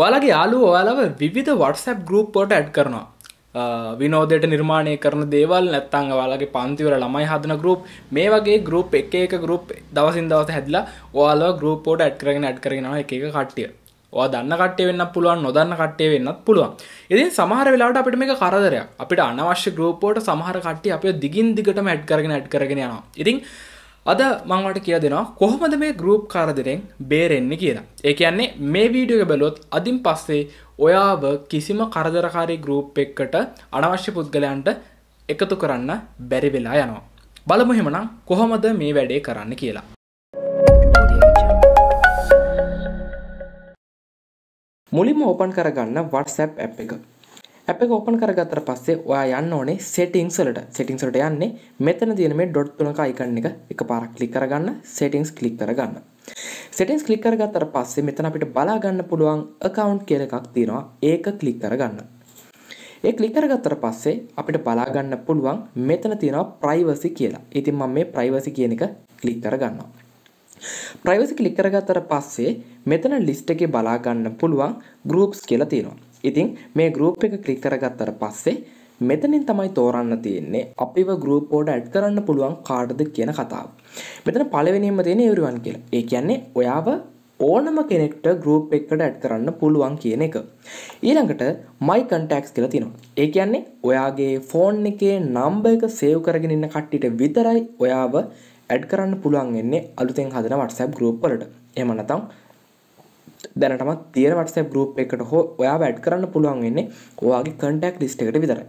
ඔයාලගේ යාලු ඔයාලව විධ වටසැප් ගරුප් පොට ඇඩ් කරනවා විනෝදයට නිර්මාණය කරන දේවල් නැත්තං වාලගේ පන්තිවර ළමයි හදන ගරුප් මේ වගේ ගරුප් එක එක ගරුප් දවසින් දවස හැදලා ඔයාල ගරුපෝට ඇඩ් කරගෙන ඇඩ් කරගෙනවා එක එක කට්ටිය ඕ දන්න කටේ වෙන්න පුළුවන් නොදන්න කටේ වෙන්නත් පුළුවන් ඉතින් සමහර වෙලාට අපිට මේ කරදරයක් අපිට අනවශ්‍ය ගරෝපෝට සමහර කට්ටි අප දිගින් දිගටම ඇඩ් කරගෙන ඇඩ් කරගෙන යනවා ඉතින් අද මංවට කිය දෙෙනවා කොහොමද මේ ගරුප් කාරදිරෙන් බේරෙන්න්නේ කියලා. ඒ කියන්නේ මේ වීඩියෝ බැලොත් අදින් පස්සේ ඔයාව කිසිම කරදරකාරී ගරුප් එක්කට අනවශ්‍ය පුද්ගලයන්ට එකතු කරන්න බැරි වෙලා යනවා. බලමුහෙමනම් කොහොමද මේ වැඩේ කරන්න කියලා. මුලින්ම ඕපන් කරගන්න WhatsApp ඇ් එක අප ඕපන් කරගතර පස්සේ ඔයා යන්න ඕනේ සෙටිංක්සලට සෙටිංක්සලට යන්නේ මෙතන තියෙන මේ ඩොට් තුනක අයිකන් එක එක පාරක් ක්ලික් කරගන්න සෙටිංස් ක්ලික් කරගන්න සෙටිංස් ක්ලික් කරගත්තර පස්සේ මෙතන අපිට බලා ගන්න පුළුවන් account කියලා එකක් තියෙනවා ඒක ක්ලික් කරගන්න ඒ ක්ලික් කරගත්තර පස්සේ අපිට බලා ගන්න පුළුවන් මෙතන තියෙනවා privacy කියලා. ඉතින් මම මේ privacy කියන එක ක්ලික් කරගන්නවා. privacy ක්ලික් කරගත්තර පස්සේ මෙතන list එකේ බලා ගන්න පුළුවන් groups කියලා තියෙනවා. ඉතින් මේ ගරුප් එක ක්ලික් කරගත්තර පස්සේ මෙතනින් තමයි තෝරන්න තියෙන්නේ අපිව ගරුප් ෝඩ ඇඩ් කරන්න පුළුවන් කාඩද කියන කතාව. මෙතන පලවෙනීම තියෙන යුරුවන් කියලා ඒ කියන්නේ ඔයාව ඕනම කෙනෙක්ට ගරුප් එකට ඇඩ් කරන්න පුළුවන් කියන එක. ඊළඟට මයි කන්ටක්ස් කියලා තිනවා. ඒ කියන්නේ ඔයාගේ ෆෝන් එකේ නම්බ එක සේව් කරගෙන ඉන්න කට්ටිට විතරයි ඔයාව ඇඩ් කරන්න පුළුවන් වෙන්නේ අලුතෙන් හදන WhatsApp ගරුප් වලට. එහෙම නැත්නම් දැනටමත් තියෙන වටස ගරුප් එකට හෝ ඔයා වැඩ් කරන්න පුළුවන් වෙන්නේ ඔයාගේ කටක් ලිස්ට එකට විතර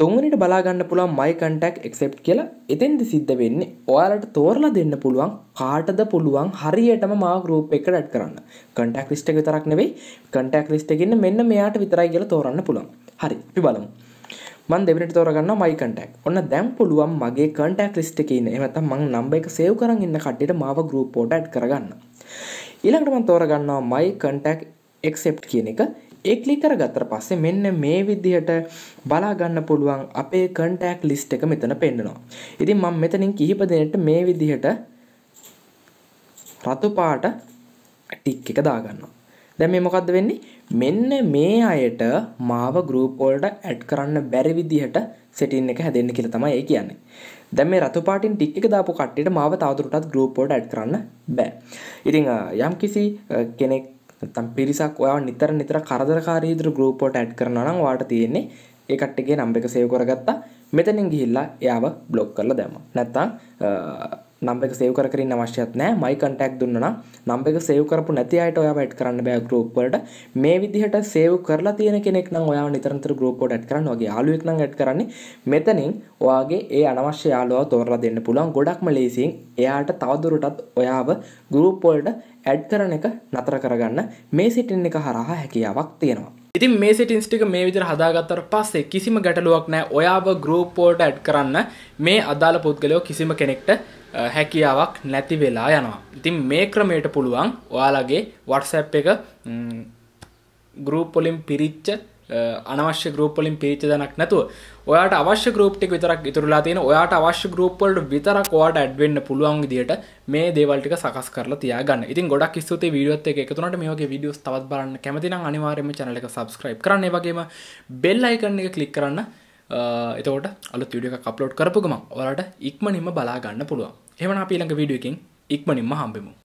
තුන්වනිට බලාගන්න පුළුවන් මයි කටක් එක්සෙප් කියලා එතෙන්දි සිද්ධ වෙන්නේ ඔයාලට තෝරලා දෙන්න පුළුවන් කාටද පුළුවන් හරියටම මා ගරුප් එකට ඇඩ් කරන්න කටක් ලිස්ට විතරක් නෙවෙයි කටක් ලිස්ට ගන්න මෙන්න මෙයාට විතරයි කියලා තෝරන්න පුළුවන් හරි පි බලමු මන් දෙවනට තෝරගන්න මයි කටක් ඔන්න දැම් පුළුවන් මගේ කටක් ලිස්ට කියන එමත මං නම්බ එක සේව් කරන්න කට්ට මාව ගරුපෝට ඇඩ් කරගන්න ඊළඟට මම තෝරගන්නවා my contact accept කියන එක ඒ ක්ලික් කරගත්තට පස්සේ මෙන්න මේ විදිහට බලා ගන්න පුළුවන් අපේ contact list එක මෙතන පෙන්නනවා. ඉතින් මම මෙතනින් කිහිප දෙනෙට මේ විදිහට රතු පාට ටික් එක දාගන්නවා. දැන් මේ මොකද්ද වෙන්නේ? මෙන්න මේ අයට මාව group වලට ඇඩ් කරන්න බැරි විදිහට setting එක හැදෙන්න කියලා තමයි ඒ කියන්නේ. දැන් මේ රතු පාටින් ටික් එක දාපු කට්ටියට මාව තවදුරටත් group වලට ඇඩ් කරන්න බෑ. ඉතින් යම්කිසි කෙනෙක් නැත්තම් පිරිසක් ඔයාව නිතර නිතර කරදරකාරී විදිහට group වලට ඇඩ් කරනවා නම් ඔයාට තියෙන්නේ ඒ කට්ටියගේ නම් එක සේව් කරගත්තා. මෙතනින් ගිහිල්ලා එයාව බ්ලොක් කරලා දැම්මා. නැත්තම් නම්බ එක සේව් කර කරින් අවශ්‍යත් නෑ මයි කන්ටැක් දුන්නා නම්බ එක සේව් කරපු නැති අයට ඔයා ඇඩ් කරන්න බෑ ගෲප් වලට මේ විදිහට සේව් කරලා තියෙන කෙනෙක් නම් ඔයාව නිතරතර ගෲප් වලට ඇඩ් කරන්න ඔයාගේ යාළුවෙක් නම් ඇඩ් කරන්නේ මෙතනින් ඔයාගේ ඒ අනවශ්‍ය යාළුවා තෝරලා දෙන්න පුළුවන් ගොඩක්ම ලේසියෙන් එයාට තවදුරටත් ඔයාව ගෲප් වලට ඇඩ් කරන එක නතර කරගන්න මේ සිටින් එක හරහා හැකියාවක් තියෙනවා ඉතින් මේ සිටින්ස් ටික මේ විදිහට හදාගත්තට පස්සේ කිසිම ගැටලුවක් නැහැ ඔයාව ගෲප් වලට ඇඩ් කරන්න මේ අදාළ පුද්ගලයෝ කිසිම කෙනෙක්ට හැකියාවක් නැති වෙලා යනවා. ඉතින් මේ ක්‍රමයට පුළුවන් ඔයාලගේ වටසැප් එක ගරූපොලින් පිරිච්ච අනවශ්‍ය ගරූපලින් පිරිච්ච දනක් නැතුව ඔයාට අවශ්‍ය ගරප්ටික විතරක් ඉතුරලා තියෙන ඔයාට අවශ්‍ය ගරප්වලට විතරක් වාට ඇඩ්වෙන්න පුළුවන් දිට මේ දේවල්ටික සකස් කරලා තියාගන්න ඉතින් ගොඩක් ස්තුති වීඩියොත් එක එකතුනට මේගේ වීඩියෝස් තවත් බලන්න කැමතින අනිවාර්යම චැනල එක සබස්ක්‍රයිබ් කරන්න වගේම බෙල් අයිකන්න එක කලික් කරන්න එතකොට අලු විඩිය කප්ලෝඩ් කරපුගම ඔයාට ඉක්මනින්ම බලාගන්න පුළුවන් එමන අපිළඟ විඩියකින් ඉක්මනින්ම හම්බෙමු